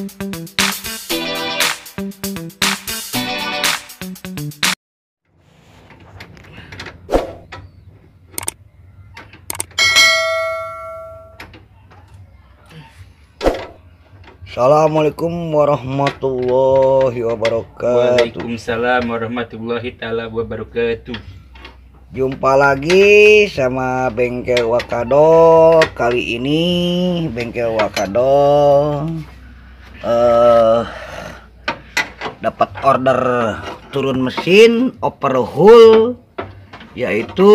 Assalamualaikum warahmatullahi wabarakatuh. Waalaikumsalam warahmatullahi taala wabarakatuh. Jumpa lagi sama Bengkel Wakadol. Kali ini Bengkel Wakadol uh, dapat order turun mesin overhaul yaitu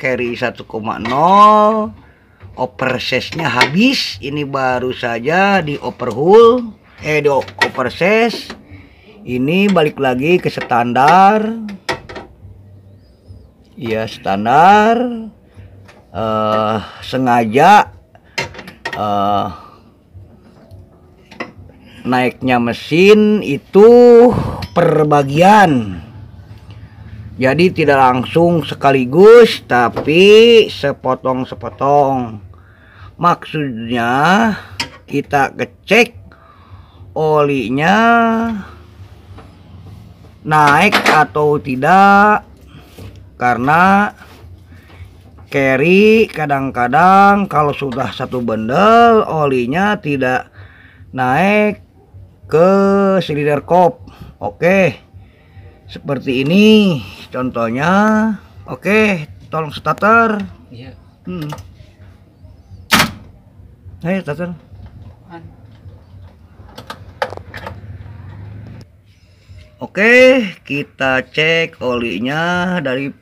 carry 1,0 oversize-nya habis ini baru saja di overhaul eh di ini balik lagi ke standar ya standar uh, sengaja uh, naiknya mesin itu perbagian jadi tidak langsung sekaligus tapi sepotong-sepotong maksudnya kita kecek olinya naik atau tidak karena carry kadang-kadang kalau sudah satu bendel olinya tidak naik ke silinder kop oke seperti ini contohnya oke tolong starter iya hmm. ayo starter Oke, kita cek olinya dari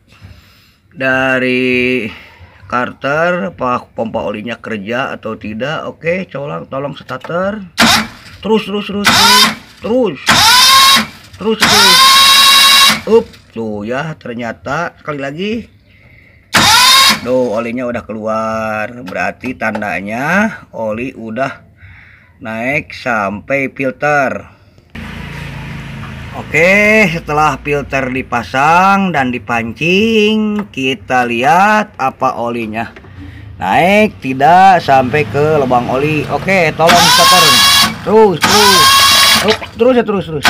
dari Carter, apa pompa olinya kerja atau tidak. Oke, colang tolong starter terus terus terus terus terus terus up tuh ya ternyata sekali lagi Duh, olinya udah keluar. Berarti tandanya oli udah naik sampai filter. Oke, setelah filter dipasang dan dipancing, kita lihat apa olinya naik tidak sampai ke lubang oli oke tolong starter terus terus up, terus ya terus terus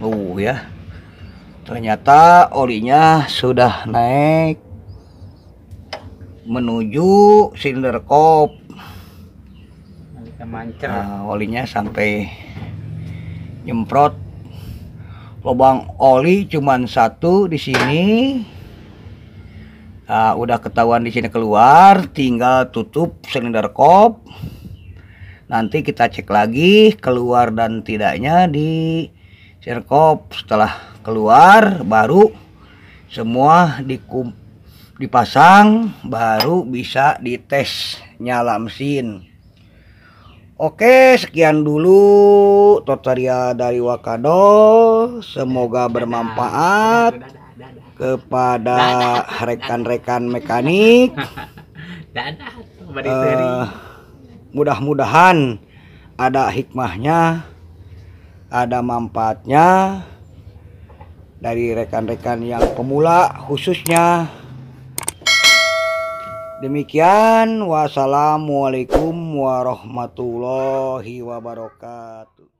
uh ya ternyata olinya sudah naik menuju silinder kop nah, olinya sampai nyemprot lubang oli cuman satu di sini Nah, udah ketahuan di sini keluar, tinggal tutup silinder kop. Nanti kita cek lagi keluar dan tidaknya di silinder kop. Setelah keluar baru semua di dipasang baru bisa dites nyala mesin Oke, sekian dulu tutorial dari Wakado. Semoga bermanfaat kepada rekan-rekan mekanik. Uh, Mudah-mudahan ada hikmahnya, ada manfaatnya dari rekan-rekan yang pemula khususnya. Demikian, wassalamualaikum warahmatullahi wabarakatuh.